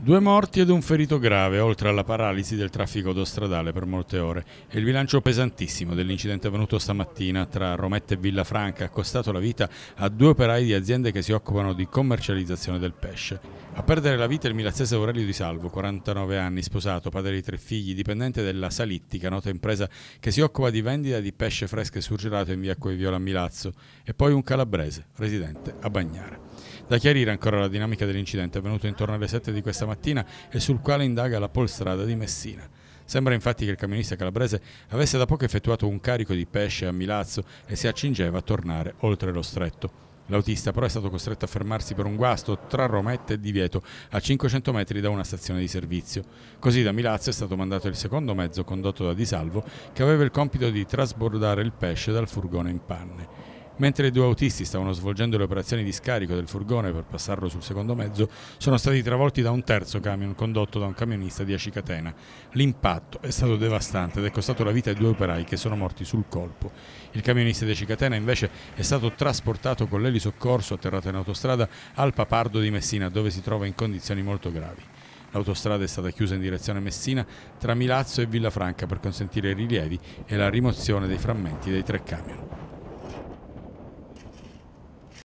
Due morti ed un ferito grave, oltre alla paralisi del traffico autostradale per molte ore e il bilancio pesantissimo dell'incidente avvenuto stamattina tra Rometta e Villafranca ha costato la vita a due operai di aziende che si occupano di commercializzazione del pesce. A perdere la vita il milazzese Aurelio Di Salvo, 49 anni, sposato, padre di tre figli, dipendente della Salittica, nota impresa che si occupa di vendita di pesce fresco e surgelato in via Coiviola a Milazzo, e poi un calabrese, residente a Bagnara. Da chiarire ancora la dinamica dell'incidente avvenuto intorno alle 7 di questa mattina e sul quale indaga la polstrada di Messina. Sembra infatti che il camionista calabrese avesse da poco effettuato un carico di pesce a Milazzo e si accingeva a tornare oltre lo stretto. L'autista però è stato costretto a fermarsi per un guasto tra Romette e Divieto, a 500 metri da una stazione di servizio. Così da Milazzo è stato mandato il secondo mezzo condotto da Disalvo, che aveva il compito di trasbordare il pesce dal furgone in panne. Mentre i due autisti stavano svolgendo le operazioni di scarico del furgone per passarlo sul secondo mezzo, sono stati travolti da un terzo camion condotto da un camionista di Acicatena. L'impatto è stato devastante ed è costato la vita ai due operai che sono morti sul colpo. Il camionista di Acicatena invece è stato trasportato con l'elisoccorso atterrato in autostrada al Papardo di Messina dove si trova in condizioni molto gravi. L'autostrada è stata chiusa in direzione Messina tra Milazzo e Villafranca per consentire i rilievi e la rimozione dei frammenti dei tre camion.